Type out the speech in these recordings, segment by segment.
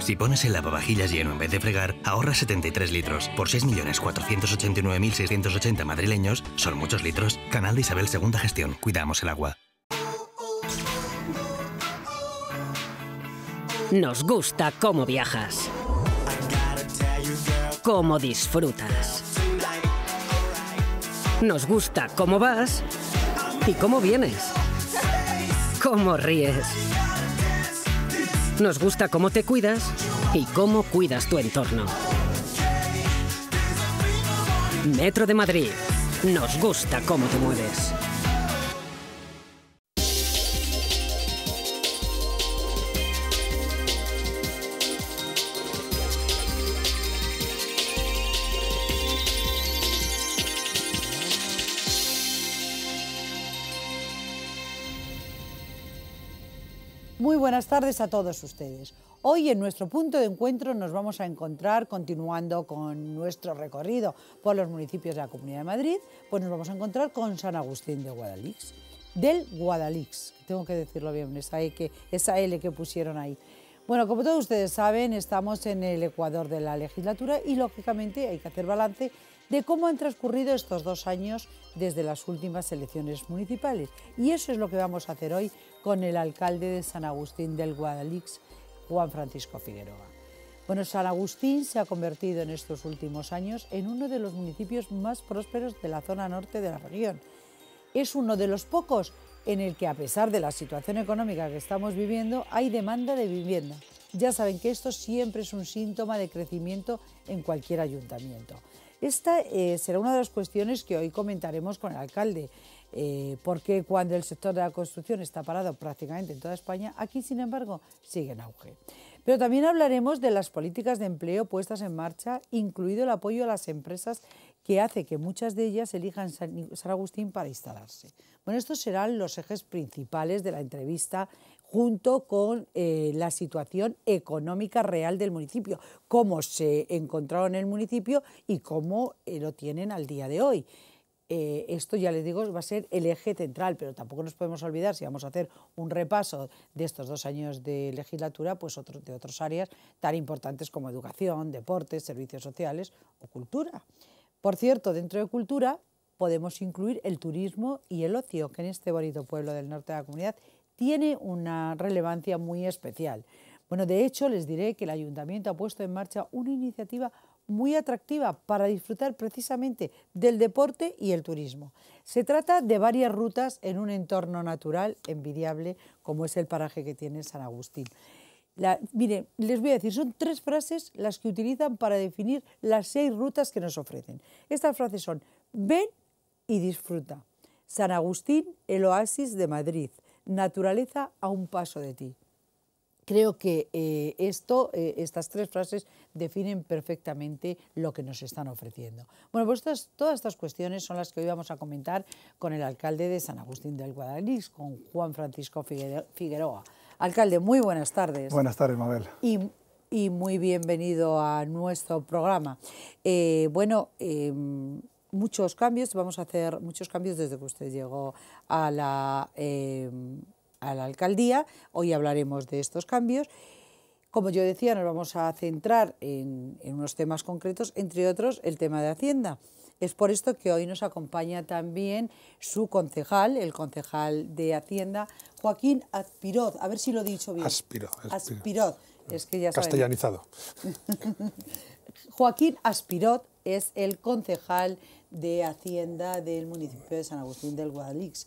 Si pones el lavavajillas lleno en vez de fregar, ahorras 73 litros. Por 6.489.680 madrileños, son muchos litros. Canal de Isabel segunda Gestión. Cuidamos el agua. Nos gusta cómo viajas. Cómo disfrutas. Nos gusta cómo vas y cómo vienes. Cómo ríes nos gusta cómo te cuidas y cómo cuidas tu entorno. Metro de Madrid. Nos gusta cómo te mueves. Muy buenas tardes a todos ustedes. Hoy en nuestro punto de encuentro nos vamos a encontrar, continuando con nuestro recorrido por los municipios de la Comunidad de Madrid, pues nos vamos a encontrar con San Agustín de Guadalix, del Guadalix, tengo que decirlo bien, esa, e que, esa L que pusieron ahí. Bueno, como todos ustedes saben, estamos en el Ecuador de la legislatura y lógicamente hay que hacer balance de cómo han transcurrido estos dos años desde las últimas elecciones municipales. Y eso es lo que vamos a hacer hoy con el alcalde de San Agustín del Guadalix, Juan Francisco Figueroa. Bueno, San Agustín se ha convertido en estos últimos años en uno de los municipios más prósperos de la zona norte de la región. Es uno de los pocos en el que, a pesar de la situación económica que estamos viviendo, hay demanda de vivienda. Ya saben que esto siempre es un síntoma de crecimiento en cualquier ayuntamiento. Esta eh, será una de las cuestiones que hoy comentaremos con el alcalde. Eh, porque cuando el sector de la construcción está parado prácticamente en toda España, aquí sin embargo sigue en auge. Pero también hablaremos de las políticas de empleo puestas en marcha, incluido el apoyo a las empresas que hace que muchas de ellas elijan San, Agustín para instalarse. Bueno, estos serán los ejes principales de la entrevista junto con eh, la situación económica real del municipio, cómo se encontraron en el municipio y cómo eh, lo tienen al día de hoy. Eh, esto ya les digo va a ser el eje central, pero tampoco nos podemos olvidar, si vamos a hacer un repaso de estos dos años de legislatura, pues de otras áreas tan importantes como educación, deportes, servicios sociales o cultura. Por cierto, dentro de cultura podemos incluir el turismo y el ocio, que en este bonito pueblo del norte de la comunidad tiene una relevancia muy especial. Bueno, de hecho, les diré que el ayuntamiento ha puesto en marcha una iniciativa muy atractiva para disfrutar precisamente del deporte y el turismo. Se trata de varias rutas en un entorno natural envidiable como es el paraje que tiene San Agustín. mire les voy a decir, son tres frases las que utilizan para definir las seis rutas que nos ofrecen. Estas frases son, ven y disfruta. San Agustín, el oasis de Madrid. Naturaleza a un paso de ti creo que eh, esto, eh, estas tres frases definen perfectamente lo que nos están ofreciendo. Bueno, pues todas estas cuestiones son las que hoy vamos a comentar con el alcalde de San Agustín del Guadalix, con Juan Francisco Figueroa. Alcalde, muy buenas tardes. Buenas tardes, Mabel. Y, muy bienvenido a nuestro programa. Eh, bueno, em, muchos cambios, vamos a hacer muchos cambios desde que usted llegó a la em, a la alcaldía. Hoy hablaremos de estos cambios. Como yo decía, nos vamos a centrar en, unos temas concretos, entre otros el tema de Hacienda. Es por esto que hoy nos acompaña también su concejal, el concejal de Hacienda, Joaquín Aspiroz. A ver si lo he dicho bien. Aspiroz. Aspiroz. Es que ya Castellanizado. Joaquín Aspiroz es el concejal de Hacienda del municipio de San Agustín del Guadalix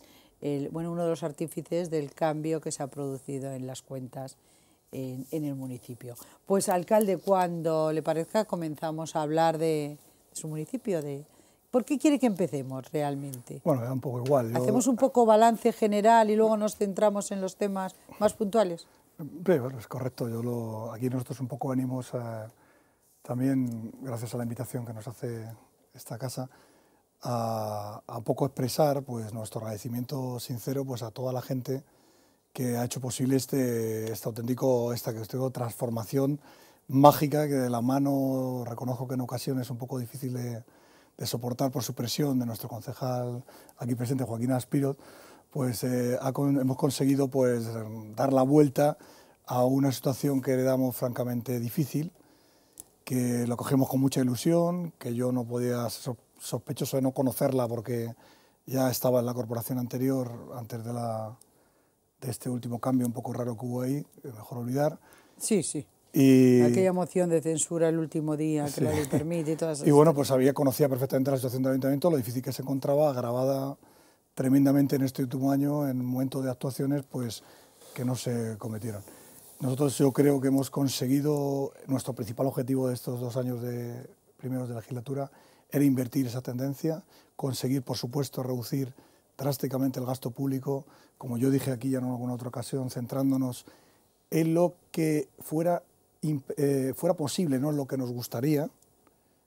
bueno, uno de los artífices del cambio que se ha producido en las cuentas en, el municipio. Pues, alcalde, cuando le parezca, comenzamos a hablar de, su municipio, de, ¿Por qué quiere que empecemos realmente? Bueno, un poco igual. Hacemos un poco balance general y luego nos centramos en los temas más puntuales. es correcto. Yo Aquí nosotros un poco ánimos también gracias a la invitación que nos hace esta casa a, poco expresar pues, nuestro agradecimiento sincero pues, a toda la gente que ha hecho posible este, este auténtico, esta que transformación mágica que de la mano reconozco que en ocasiones es un poco difícil de, soportar por su presión de nuestro concejal aquí presente, Joaquín Aspiro, pues eh, hemos conseguido pues, dar la vuelta a una situación que heredamos francamente difícil, que lo cogemos con mucha ilusión, que yo no podía sospechoso de no conocerla porque ya estaba en la corporación anterior, antes de, la, de este último cambio un poco raro que hubo ahí, eh, mejor olvidar. Sí, sí. Y... Aquella moción de censura el último día que la permite y todas esas Y bueno, pues había conocía perfectamente la situación del ayuntamiento, lo difícil que se encontraba, agravada tremendamente en este último año, en un momento de actuaciones pues que no se cometieron. Nosotros yo creo que hemos conseguido nuestro principal objetivo de estos dos años de primeros de legislatura, era invertir esa tendencia, conseguir, por supuesto, reducir drásticamente el gasto público, como yo dije aquí ya en alguna otra ocasión, centrándonos en lo que fuera, eh, fuera posible, no en lo que nos gustaría,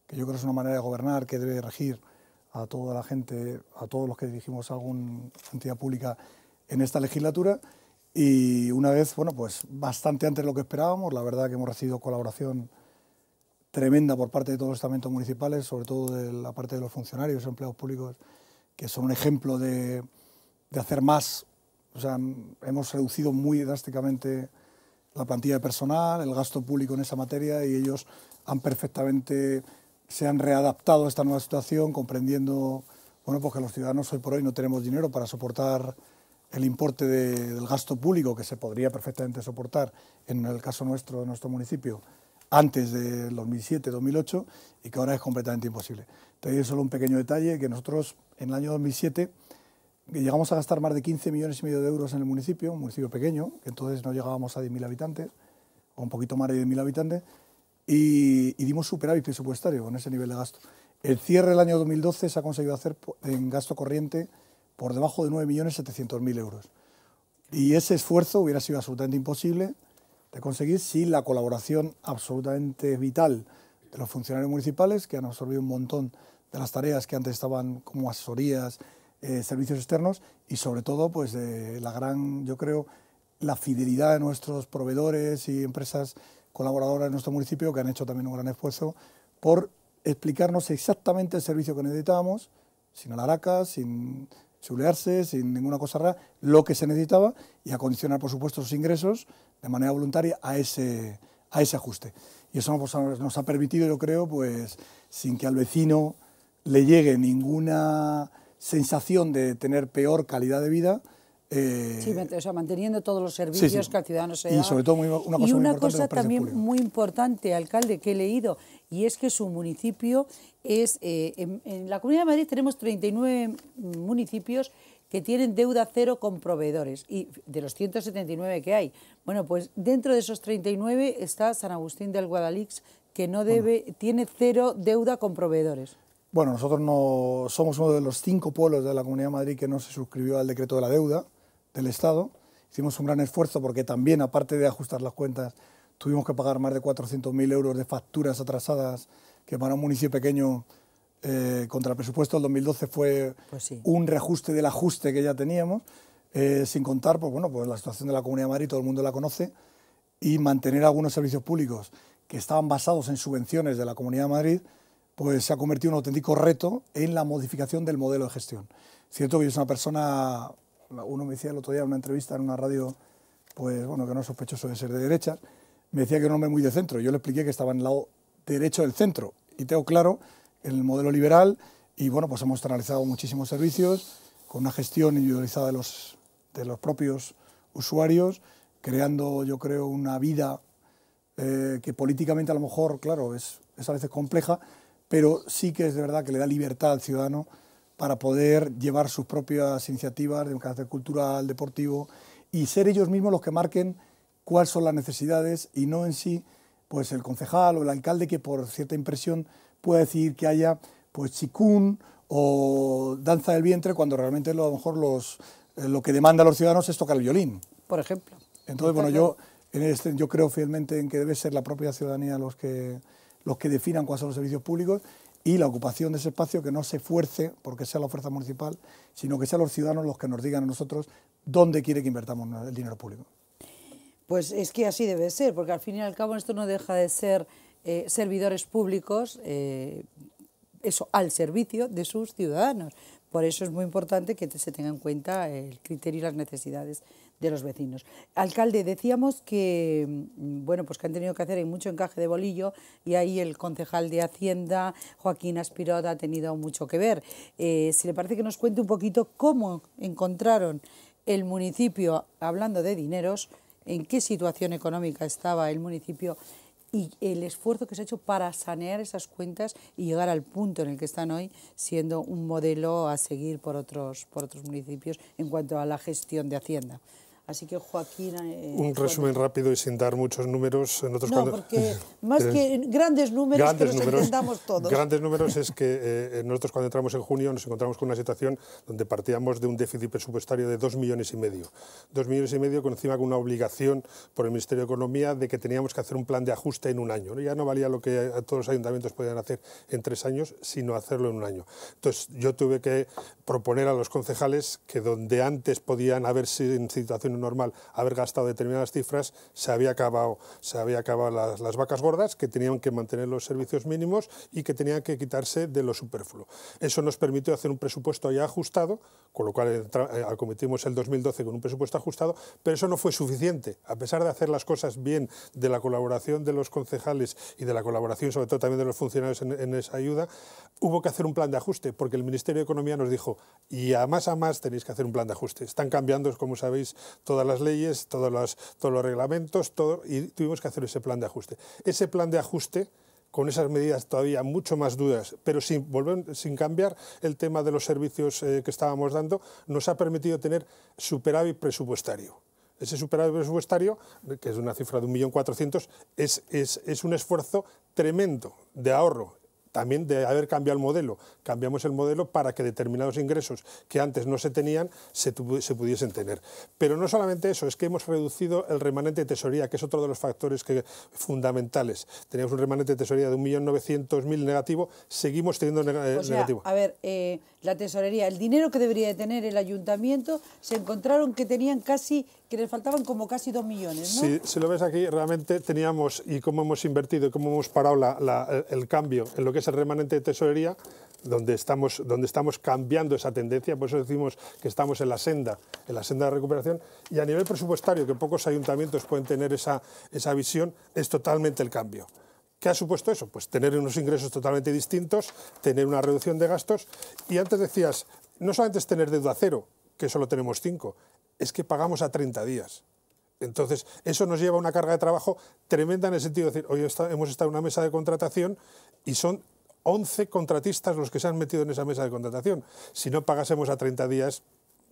que yo creo que es una manera de gobernar que debe regir a toda la gente, a todos los que dirigimos alguna entidad pública en esta legislatura. Y una vez, bueno, pues bastante antes de lo que esperábamos, la verdad que hemos recibido colaboración tremenda por parte de todos los estamentos municipales, sobre todo de la parte de los funcionarios, empleados públicos, que son un ejemplo de, hacer más. O sea, hemos reducido muy drásticamente la plantilla de personal, el gasto público en esa materia y ellos han perfectamente, se han readaptado a esta nueva situación, comprendiendo, bueno, pues que los ciudadanos hoy por hoy no tenemos dinero para soportar el importe del gasto público que se podría perfectamente soportar en el caso nuestro, de nuestro municipio, antes de 2007, 2008, y que ahora es completamente imposible. Te es solo un pequeño detalle, que nosotros en el año 2007 llegamos a gastar más de 15 millones y medio de euros en el municipio, un municipio pequeño, que entonces no llegábamos a 10.000 habitantes, o un poquito más de 10.000 habitantes, y, y, dimos superávit presupuestario con ese nivel de gasto. El cierre del año 2012 se ha conseguido hacer en gasto corriente por debajo de 9.700.000 euros. Y ese esfuerzo hubiera sido absolutamente imposible de conseguir sí, la colaboración absolutamente vital de los funcionarios municipales, que han absorbido un montón de las tareas que antes estaban como asesorías, eh, servicios externos y sobre todo pues la gran, yo creo, la fidelidad de nuestros proveedores y empresas colaboradoras de nuestro municipio que han hecho también un gran esfuerzo por explicarnos exactamente el servicio que necesitábamos, sin alaracas, sin sin ninguna cosa rara, lo que se necesitaba y acondicionar, por supuesto, los ingresos de manera voluntaria a ese, a ese ajuste. Y eso nos ha permitido, yo creo, pues sin que al vecino le llegue ninguna sensación de tener peor calidad de vida, eh, sí, o sea, manteniendo todos los servicios que al ciudadano se da. Y sobre todo una cosa, también muy importante, alcalde, que he leído, y es que su municipio es, eh, en, la Comunidad de Madrid tenemos 39 mm, municipios que tienen deuda cero con proveedores y de los 179 que hay. Bueno, pues dentro de esos 39 está San Agustín del Guadalix, que no debe, tiene cero deuda con proveedores. Bueno, nosotros no somos uno de los cinco pueblos de la Comunidad de Madrid que no se suscribió al decreto de la deuda del Estado. Hicimos un gran esfuerzo porque también, aparte de ajustar las cuentas Tuvimos que pagar más de 400.000 euros de facturas atrasadas, que para un municipio pequeño eh, contra el presupuesto del 2012 fue pues un reajuste del ajuste que ya teníamos, eh, sin contar pues, bueno, pues la situación de la Comunidad de Madrid, todo el mundo la conoce, y mantener algunos servicios públicos que estaban basados en subvenciones de la Comunidad de Madrid, pues se ha convertido en un auténtico reto en la modificación del modelo de gestión. Cierto que yo una persona, uno me decía el otro día en una entrevista en una radio, pues bueno, que no es sospechoso de ser de derechas, me decía que era un hombre muy de centro. Yo le expliqué que estaba en el lado derecho del centro. Y tengo claro el modelo liberal y bueno, pues hemos analizado muchísimos servicios con una gestión individualizada de los, de los propios usuarios, creando yo creo una vida eh, que políticamente a lo mejor, claro, es, es a veces compleja, pero sí que es de verdad que le da libertad al ciudadano para poder llevar sus propias iniciativas de un carácter cultural, deportivo, y ser ellos mismos los que marquen cuáles son las necesidades y no en sí pues el concejal o el alcalde que por cierta impresión puede decir que haya pues chikun o danza del vientre cuando realmente lo, a lo mejor los, eh, lo que demanda los ciudadanos es tocar el violín. Por ejemplo. Entonces, bueno, yo, en este, yo creo fielmente en que debe ser la propia ciudadanía los que, los que definan cuáles son los servicios públicos y la ocupación de ese espacio que no se fuerce porque sea la fuerza municipal, sino que sean los ciudadanos los que nos digan a nosotros dónde quiere que invertamos el dinero público. Pues es que así debe ser, porque al fin y al cabo esto no deja de ser eh, servidores públicos, eh, eso, al servicio de sus ciudadanos. Por eso es muy importante que se tenga en cuenta el criterio y las necesidades de los vecinos. Alcalde, decíamos que mm, bueno, pues que han tenido que hacer mucho encaje de bolillo y ahí el concejal de Hacienda, Joaquín Aspirota, ha tenido mucho que ver. Eh, si le parece que nos cuente un poquito cómo encontraron el municipio, hablando de dineros, en qué situación económica estaba el municipio y el esfuerzo que se ha hecho para sanear esas cuentas y llegar al punto en el que están hoy, siendo un modelo a seguir por otros, por otros municipios en cuanto a la gestión de Hacienda. Así que Joaquín... Eh, un resumen rápido y sin dar muchos números. En otros no, porque más que grandes números grandes entendamos todos. Grandes números es que eh, nosotros cuando entramos en junio nos encontramos con una situación donde partíamos de un déficit presupuestario de dos millones y medio. Dos millones y medio con encima con una obligación por el Ministerio de Economía de que teníamos que hacer un plan de ajuste en un año. Ya no valía lo que todos los ayuntamientos podían hacer en tres años, sino hacerlo en un año. Entonces yo tuve que proponer a los concejales que donde antes podían haber en situación normal haber gastado determinadas cifras, se había acabado, se había acabado las, vacas gordas, que tenían que mantener los servicios mínimos y que tenían que quitarse de lo superfluo. Eso nos permitió hacer un presupuesto ya ajustado, con lo cual eh, acometimos el 2012 con un presupuesto ajustado, pero eso no fue suficiente. A pesar de hacer las cosas bien, de la colaboración de los concejales y de la colaboración sobre todo también de los funcionarios en, en esa ayuda, hubo que hacer un plan de ajuste, porque el Ministerio de Economía nos dijo, y a más a más tenéis que hacer un plan de ajuste. Están cambiando, como sabéis, todas las leyes, todos los, todos los reglamentos, y tuvimos que hacer ese plan de ajuste. Ese plan de ajuste con esas medidas todavía mucho más dudas, pero sin, sin cambiar el tema de los servicios eh, que estábamos dando, nos ha permitido tener superávit presupuestario. Ese superávit presupuestario, que es una cifra de 1.400.000, es, es, es un esfuerzo tremendo de ahorro también de haber cambiado el modelo. Cambiamos el modelo para que determinados ingresos que antes no se tenían se, pudiesen tener. Pero no solamente eso, es que hemos reducido el remanente de tesoría, que es otro de los factores que, fundamentales. Teníamos un remanente de tesorería de 1.900.000 negativo, seguimos teniendo eh, negativo. A ver, eh, la tesorería, el dinero que debería tener el ayuntamiento, se encontraron que tenían casi que le faltaban como casi dos millones, ¿no? si lo ves aquí, realmente teníamos, y cómo hemos invertido y cómo hemos parado el cambio en lo que es el remanente de tesorería, donde estamos, donde estamos cambiando esa tendencia, por eso decimos que estamos en la senda, en la senda de recuperación, y a nivel presupuestario, que pocos ayuntamientos pueden tener esa, esa visión, es totalmente el cambio. ¿Qué ha supuesto eso? Pues tener unos ingresos totalmente distintos, tener una reducción de gastos, y antes decías, no solamente es tener deuda cero, que solo tenemos cinco, es que pagamos a 30 días. Entonces, eso nos lleva a una carga de trabajo tremenda en el sentido de decir, hoy hemos estado en una mesa de contratación y son 11 contratistas los que se han metido en esa mesa de contratación. Si no pagásemos a 30 días,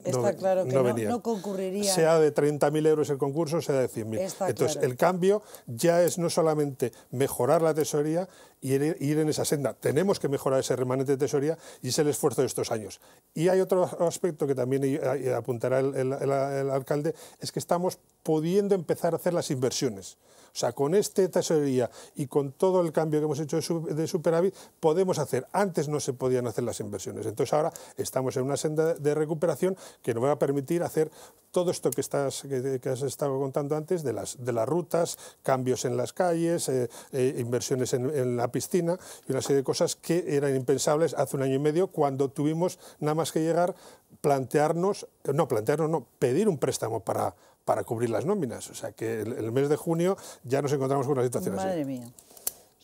Está claro que no, concurriría. Sea de 30.000 euros el concurso, sea de 100.000. Entonces, el cambio ya es no solamente mejorar la tesorería, y ir en esa senda. Tenemos que mejorar ese remanente de tesoría y es el esfuerzo de estos años. Y hay otro aspecto que también apuntará el, alcalde, es que estamos pudiendo empezar a hacer las inversiones. O sea, con este tesorería y con todo el cambio que hemos hecho de superávit, podemos hacer. Antes no se podían hacer las inversiones. Entonces ahora estamos en una senda de recuperación que nos va a permitir hacer todo esto que, estás, que, has estado contando antes, de las, de las rutas, cambios en las calles, eh, eh, inversiones en, la piscina y una serie de cosas que eran impensables hace un año y medio cuando tuvimos nada más que llegar plantearnos, no plantearnos, no, pedir un préstamo para, para cubrir las nóminas. O sea que el, mes de junio ya nos encontramos con una situación así. Madre mía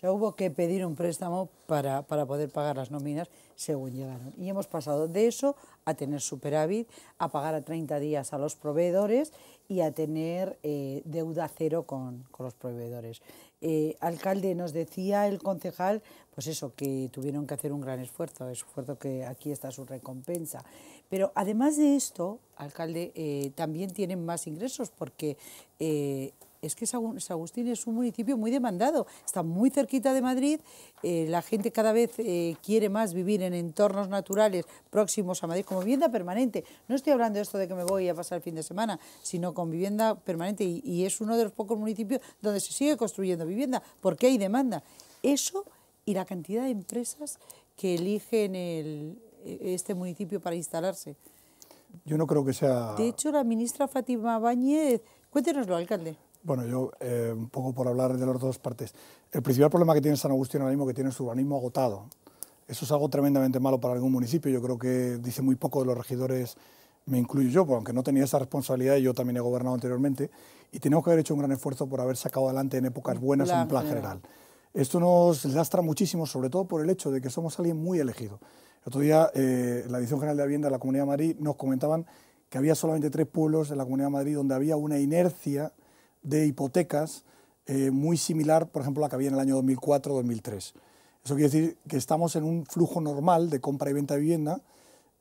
hubo que pedir un préstamo para, poder pagar las nóminas según llegaron. Y hemos pasado de eso a tener superávit, a pagar a 30 días a los proveedores y a tener eh, deuda cero con, los proveedores. Eh, alcalde, nos decía el concejal, pues eso, que tuvieron que hacer un gran esfuerzo, esfuerzo que aquí está su recompensa. Pero además de esto, alcalde, eh, también tienen más ingresos porque es que San Agustín es un municipio muy demandado, está muy cerquita de Madrid, eh, la gente cada vez eh, quiere más vivir en entornos naturales próximos a Madrid, como vivienda permanente. No estoy hablando de esto de que me voy a pasar el fin de semana, sino con vivienda permanente y, es uno de los pocos municipios donde se sigue construyendo vivienda, porque hay demanda. Eso y la cantidad de empresas que eligen e-, este municipio para instalarse. Yo no creo que sea... De hecho, la ministra Fátima cuéntenos cuéntenoslo, alcalde. Bueno, yo eh, un poco por hablar de las dos partes. El principal problema que tiene San Agustín ahora mismo que tiene su urbanismo agotado. Eso es algo tremendamente malo para algún municipio. Yo creo que dice muy poco de los regidores, me incluyo yo, porque aunque no tenía esa responsabilidad, yo también he gobernado anteriormente, y tenemos que haber hecho un gran esfuerzo por haber sacado adelante en épocas buenas un plan general. Esto nos lastra muchísimo, sobre todo por el hecho de que somos alguien muy elegido. El otro día, eh, la Dirección General de Vivienda de la Comunidad de Madrid nos comentaban que había solamente tres pueblos en la Comunidad de Madrid donde había una inercia de hipotecas eh, muy similar, por ejemplo, a la que había en el año 2004-2003. Eso quiere decir que estamos en un flujo normal de compra y venta de vivienda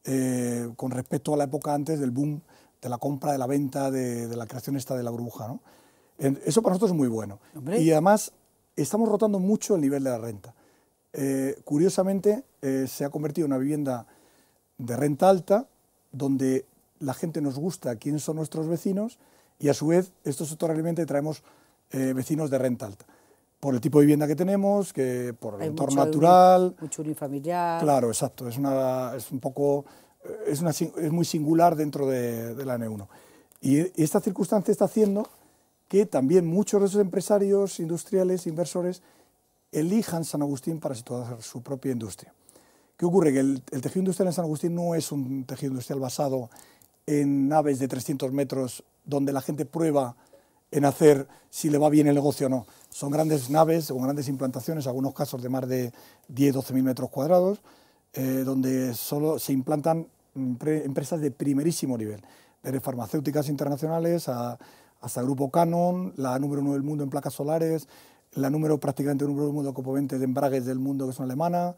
eh, con respecto a la época antes del boom de la compra, de la venta, de, la creación esta de la burbuja. ¿no? Eso para nosotros es muy bueno. Y además estamos rotando mucho el nivel de la renta. Eh, curiosamente, se ha convertido en una vivienda de renta alta, donde la gente nos gusta, quiénes son nuestros vecinos, y a su vez esto se traemos eh, vecinos de renta alta. Por el tipo de vivienda que tenemos, que por el entorno natural. Mucho unifamiliar. Claro, exacto. Es, una, es un poco. Es, es muy singular dentro de, la N1. Y esta circunstancia está haciendo que también muchos de esos empresarios, industriales, inversores, elijan San Agustín para situar su propia industria. ¿Qué ocurre? Que el, el tejido industrial en San Agustín no es un tejido industrial basado en naves de 300 metros donde la gente prueba en hacer si le va bien el negocio o no. Son grandes naves o grandes implantaciones, algunos casos de más de 10, 12 mil metros cuadrados, eh, donde solo se implantan mm, empresas de primerísimo nivel, desde farmacéuticas internacionales hasta Grupo Canon, la número uno del mundo en placas solares, la número prácticamente número uno del mundo en componentes de embragues del mundo que son alemana,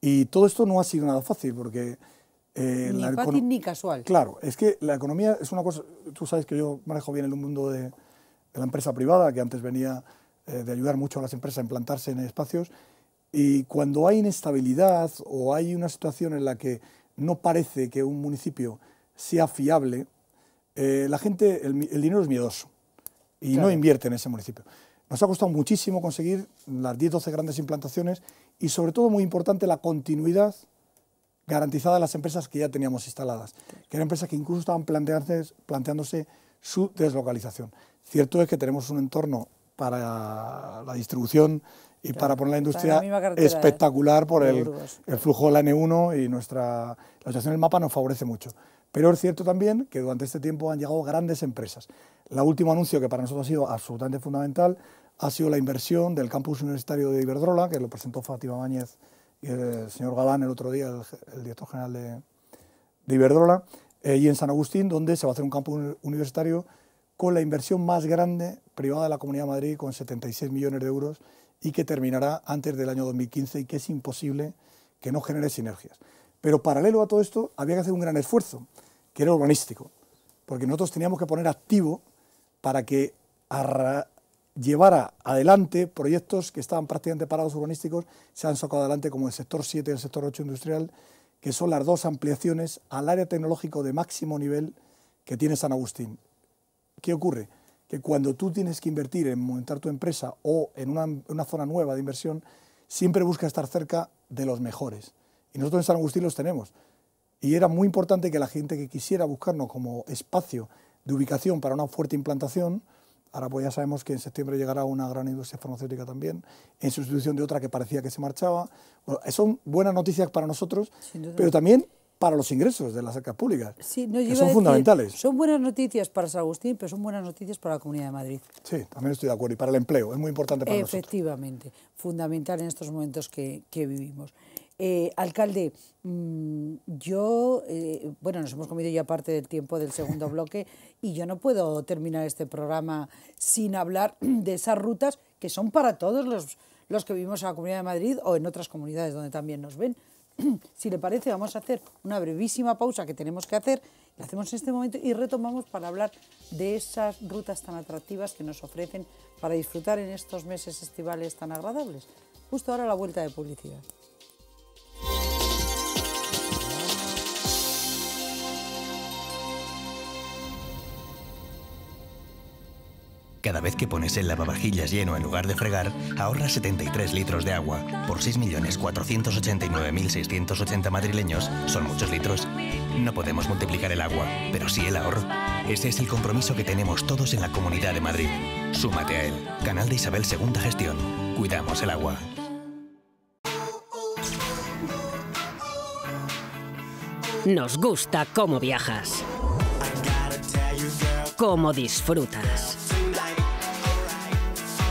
y todo esto no ha sido nada fácil porque eh, ni fácil ni casual. Claro, es que la economía es una cosa, tú sabes que yo manejo bien el mundo de, la empresa privada, que antes venía eh, de ayudar mucho a las empresas a implantarse en espacios, y cuando hay inestabilidad o hay una situación en la que no parece que un municipio sea fiable, eh, la gente, el, dinero es miedoso y no invierte en ese municipio. Nos ha costado muchísimo conseguir las 10-12 grandes implantaciones y sobre todo muy importante la continuidad garantizada a las empresas que ya teníamos instaladas, que eran empresas que incluso estaban planteándose, su deslocalización. Cierto es que tenemos un entorno para la distribución y para poner la industria ¿eh? espectacular por el, flujo de la N1 y nuestra la situación del mapa nos favorece mucho. Pero es cierto también que durante este tiempo han llegado grandes empresas. La último anuncio que para nosotros ha sido absolutamente fundamental ha sido la inversión del campus universitario de Iberdrola, que lo presentó Fátima Báñez el eh, señor Galán el otro día, el, director general de, Iberdrola, y eh, en San Agustín, donde se va a hacer un campo universitario con la inversión más grande privada de la Comunidad de Madrid, con 76 millones de euros, y que terminará antes del año 2015 y que es imposible que no genere sinergias. Pero paralelo a todo esto, había que hacer un gran esfuerzo, que era urbanístico, porque nosotros teníamos que poner activo para que llevara adelante proyectos que estaban prácticamente parados urbanísticos, se han sacado adelante como el sector 7 y el sector 8 industrial, que son las dos ampliaciones al área tecnológico de máximo nivel que tiene San Agustín. ¿Qué ocurre? Que cuando tú tienes que invertir en montar tu empresa o en una, una zona nueva de inversión, siempre busca estar cerca de los mejores. Y nosotros en San Agustín los tenemos. Y era muy importante que la gente que quisiera buscarnos como espacio de ubicación para una fuerte implantación, Ahora pues ya sabemos que en septiembre llegará una gran industria farmacéutica también, en sustitución de otra que parecía que se marchaba. son buenas noticias para nosotros, pero también para los ingresos de las arcas públicas, que son fundamentales. Son buenas noticias para San Agustín, pero son buenas noticias para la Comunidad de Madrid. Sí, también estoy de acuerdo, y para el empleo, es muy importante para nosotros. Efectivamente, fundamental en estos momentos que vivimos. Eh, alcalde, mm, yo, eh, bueno, nos hemos comido ya parte del tiempo del segundo bloque y yo no puedo terminar este programa sin hablar de esas rutas que son para todos los, los que vivimos en la Comunidad de Madrid o en otras comunidades donde también nos ven. Si le parece, vamos a hacer una brevísima pausa que tenemos que hacer, la hacemos en este momento y retomamos para hablar de esas rutas tan atractivas que nos ofrecen para disfrutar en estos meses estivales tan agradables. Justo ahora la vuelta de publicidad. Cada vez que pones el lavavajillas lleno en lugar de fregar, ahorras 73 litros de agua. Por 6.489.680 madrileños, son muchos litros. No podemos multiplicar el agua, pero sí el ahorro. Ese es el compromiso que tenemos todos en la Comunidad de Madrid. Súmate a él. Canal de Isabel Segunda Gestión. Cuidamos el agua. Nos gusta cómo viajas. Cómo disfrutas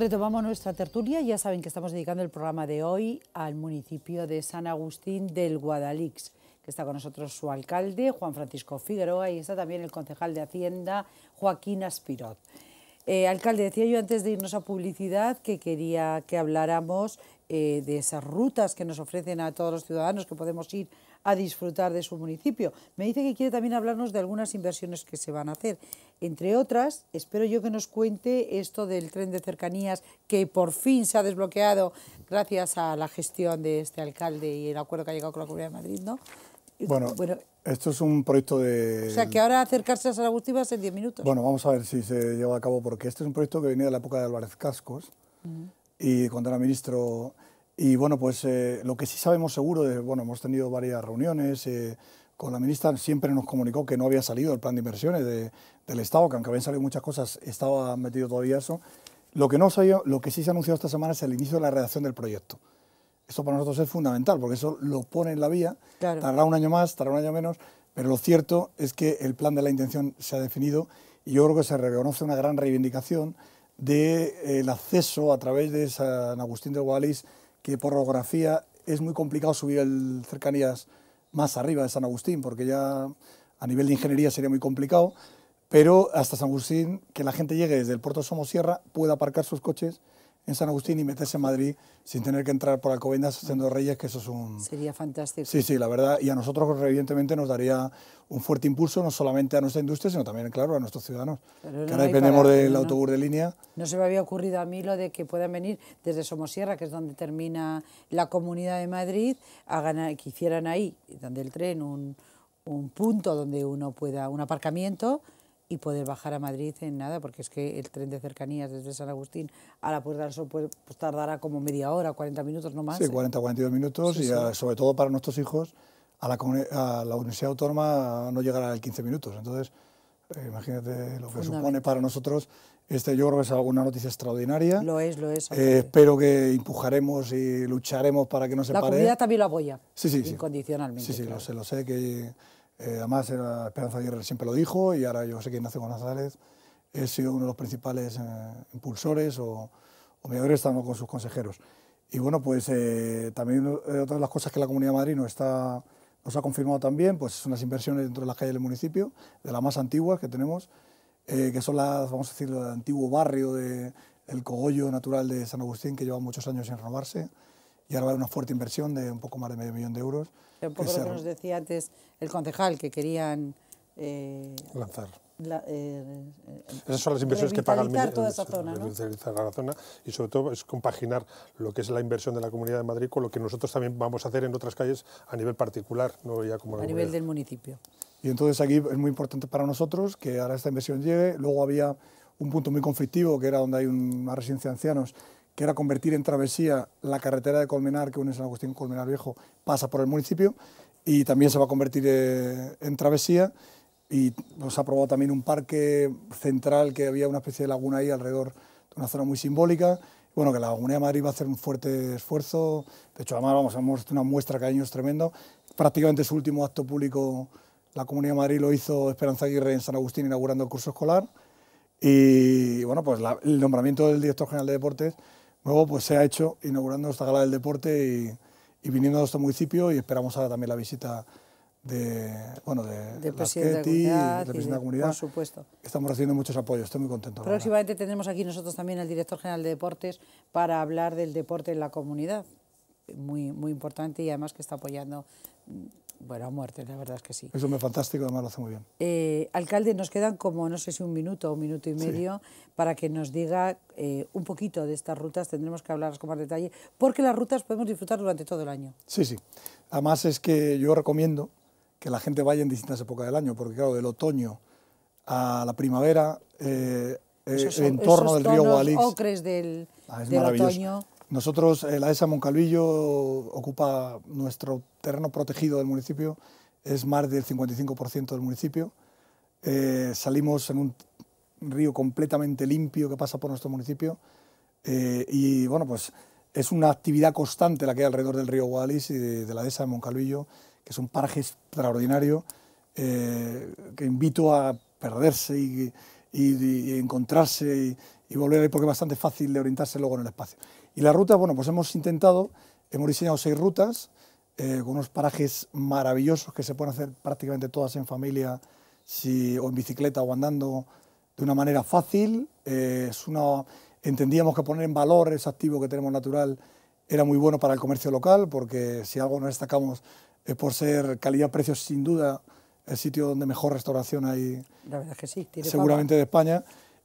Retomamos nuestra tertulia. Ya saben que estamos dedicando el programa de hoy al municipio de San Agustín del Guadalix, que está con nosotros su alcalde, Juan Francisco Figueroa, y está también el concejal de Hacienda, Joaquín Aspirot. Eh, alcalde, decía yo antes de irnos a publicidad que quería que habláramos eh, de esas rutas que nos ofrecen a todos los ciudadanos que podemos ir a disfrutar de su municipio. Me dice que quiere también hablarnos de algunas inversiones que se van a hacer. Entre otras, espero yo que nos cuente esto del tren de cercanías que por fin se ha desbloqueado gracias a la gestión de este alcalde y el acuerdo que ha llegado con la Comunidad de Madrid, ¿no? Bueno, bueno, esto es un proyecto de... O sea, que ahora acercarse a San Agustín va 10 minutos. Bueno, vamos a ver si se lleva a cabo, porque este es un proyecto que venía de la época de Álvarez Cascos y cuando era ministro y bueno, pues eh, lo que sí sabemos seguro, de, bueno, hemos tenido varias reuniones, eh, con la ministra siempre nos comunicó que no había salido el plan de inversiones del Estado, que aunque habían salido muchas cosas, estaba metido todavía eso. Lo que, no sabía, lo que sí se ha anunciado esta semana es el inicio de la redacción del proyecto. Esto para nosotros es fundamental, porque eso lo pone en la vía, tardará un año más, tardará un año menos, pero lo cierto es que el plan de la intención se ha definido y yo creo que se reconoce una gran reivindicación del de, eh, acceso a través de San Agustín de Guadalís que por orografía es muy complicado subir el cercanías más arriba de San Agustín, porque ya a nivel de ingeniería sería muy complicado, pero hasta San Agustín, que la gente llegue desde el puerto de Somosierra, pueda aparcar sus coches en San Agustín y meterse en Madrid sin tener que entrar por la Alcobendas haciendo mm. Reyes, que eso es un... Sería fantástico. Sí, sí, la verdad. Y a nosotros, evidentemente, nos daría un fuerte impulso, no solamente a nuestra industria, sino también, claro, a nuestros ciudadanos. que ahora dependemos del autobús de línea. No se me había ocurrido a mí lo de que puedan venir desde Somosierra, que es donde termina la Comunidad de Madrid, a que hicieran ahí, donde el tren, un, un punto donde uno pueda, un aparcamiento y poder bajar a Madrid en nada, porque es que el tren de cercanías desde San Agustín a la Puerta del Sol pues, pues tardará como media hora, 40 minutos no más. Sí, 40, ¿eh? 42 minutos y sobre todo para nuestros hijos a la, Universidad Autónoma no llegará en 15 minutos. Entonces, eh, imagínate lo que supone para nosotros. Este, yo creo que es alguna noticia extraordinaria. Lo es, lo es. Eh, espero que empujaremos y lucharemos para que no se pare. La comunidad también lo apoya. Sí, sí, sí. Incondicionalmente. Sí, sí, lo sé, lo sé que eh, además, era Esperanza Aguirre siempre lo dijo y ahora yo sé que Ignacio González ha sido uno de los principales eh, impulsores o, o mediadores estando con sus consejeros. Y bueno, pues eh, también otra de las cosas que la Comunidad de Madrid nos, nos ha confirmado también, pues son las inversiones dentro de las calles del municipio, de las más antiguas que tenemos, que son las, vamos a decir, el antiguo barrio de, el cogollo natural de San Agustín, que lleva muchos años sin renovarse y ahora va a haber una fuerte inversión de un poco más de medio millón de euros. un poco lo que nos decía antes el concejal, que querían... Eh, Lanzar. Eh, Esas son las inversiones que paga el Ministerio. Toda esa zona, la zona y sobre todo es compaginar lo que es la inversión de la Comunidad de Madrid con lo que nosotros también vamos a hacer en otras calles a nivel particular, no como a nivel del municipio. Y entonces aquí es muy importante para nosotros que ahora esta inversión llegue. Luego había un punto muy conflictivo que era donde hay una residencia de ancianos que era convertir en travesía la carretera de Colmenar, que une San Agustín Colmenar Viejo, pasa por el municipio, y también se va a convertir eh, en travesía. Y nos ha aprobado también un parque central que había una especie de laguna ahí alrededor de una zona muy simbólica. Bueno, que la Comunidad de Madrid va a hacer un fuerte esfuerzo. De hecho, además, vamos, hemos hecho una muestra cada año es tremendo. Prácticamente su último acto público, la Comunidad de Madrid lo hizo Esperanza Aguirre en San Agustín inaugurando el curso escolar. Y bueno, pues el nombramiento del director general de deportes nuevo pues se ha hecho inaugurando esta gala del deporte y, viniendo a nuestro municipio y esperamos ahora también la visita de, bueno, de, presidente de la comunidad. Por supuesto. Estamos recibiendo muchos apoyos, estoy muy contento. Próximamente tendremos aquí nosotros también al director general de deportes para hablar del deporte en la comunidad. Muy, muy importante y además que está apoyando bueno, a muerte, la verdad es que sí. Eso me fantástico, además lo hace muy bien. Eh, alcalde, nos quedan como, no sé si un minuto o un minuto y medio para que nos diga eh, un poquito de estas rutas, tendremos que hablarlas con más detalle, porque las rutas podemos disfrutar durante todo el año. Sí, sí. Además es que yo recomiendo que la gente vaya en distintas épocas del año, porque claro, del otoño a la primavera, eh, el entorno del río Guadalix... ocres del, ah, del otoño... Nosotros, eh, la ESA Moncalvillo ocupa nuestro terreno protegido del municipio, es más del 55% del municipio. Eh, salimos en un río completamente limpio que pasa por nuestro municipio eh, y bueno, pues es una actividad constante la que hay alrededor del río Guadalís y de, la dehesa de Moncalvillo, que es un paraje extraordinario que invito a perderse y, y encontrarse y volver ahí porque es bastante fácil de orientarse luego en el espacio. Y las rutas, bueno, pues hemos intentado, hemos diseñado seis rutas eh, con unos parajes maravillosos que se pueden hacer prácticamente todas en familia o en bicicleta o andando de una manera fácil. Eh, es una, entendíamos que poner en valor ese activo que tenemos natural era muy bueno para el comercio local porque si algo nos destacamos es por ser calidad-precio sin duda el sitio donde mejor restauración hay. La seguramente de España.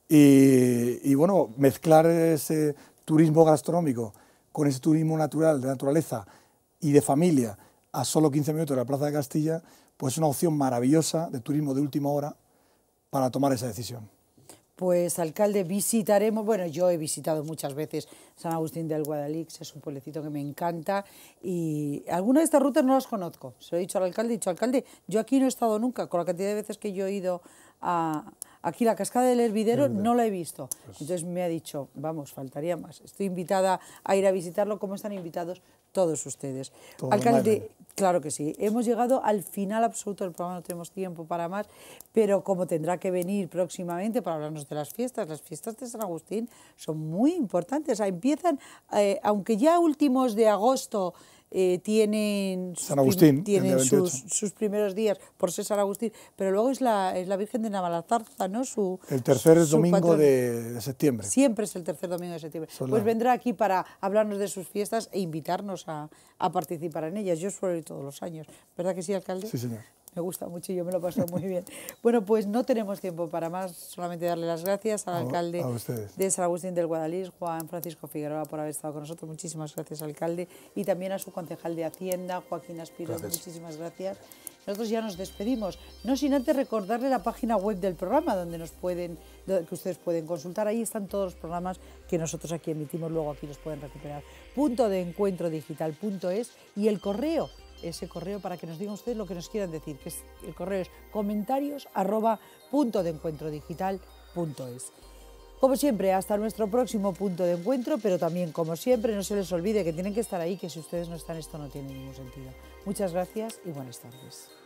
Y, bueno, mezclar ese turismo gastronómico con ese turismo natural, de naturaleza y de familia, a solo 15 minutos de la Plaza de Castilla, pues es una opción maravillosa de turismo de última hora para tomar esa decisión. Pues, alcalde, visitaremos, bueno, yo he visitado muchas veces San Agustín del Guadalix, es un pueblecito que me encanta y algunas de estas rutas no las conozco, se lo he dicho al alcalde, he dicho, alcalde, yo aquí no he estado nunca, con la cantidad de veces que yo he ido a, Aquí la cascada del hervidero no la he visto. Pues Entonces me ha dicho, vamos, faltaría más. Estoy invitada a ir a visitarlo, como están invitados todos ustedes. Alcalde, claro que sí. Hemos llegado al final absoluto del programa, no tenemos tiempo para más, pero como tendrá que venir próximamente para hablarnos de las fiestas, las fiestas de San Agustín son muy importantes. Empiezan, eh, aunque ya últimos de agosto tienen, eh, San Agustín, tienen sus, sus, primeros días por ser San Agustín, pero luego es la, es la Virgen de Navalazarza ¿no? Su, el tercer domingo de, septiembre. Siempre es el tercer domingo de septiembre. pues vendrá aquí para hablarnos de sus fiestas e invitarnos a, a participar en ellas. Yo suelo ir todos los años, ¿verdad que sí, alcalde? Sí, señor me gusta mucho y yo me lo paso muy bien. Bueno, pues no tenemos tiempo para más, solamente darle las gracias al alcalde de San Agustín del Guadalís, Juan Francisco Figueroa, por haber estado con nosotros. Muchísimas gracias, alcalde, y también a su concejal de Hacienda, Joaquín Aspiro. Muchísimas gracias. Nosotros ya nos despedimos, no sin antes recordarle la página web del programa donde nos pueden, que ustedes pueden consultar. Ahí están todos los programas que nosotros aquí emitimos, luego aquí los pueden recuperar. Punto de encuentro digital.es y el correo ese correo para que nos digan ustedes lo que nos quieran decir, que es, el correo es comentarios punto de encuentro Como siempre, hasta nuestro próximo punto de encuentro, pero también, como siempre, no se les olvide que tienen que estar ahí, que si ustedes no están, esto no tiene ningún sentido. Muchas gracias y buenas tardes.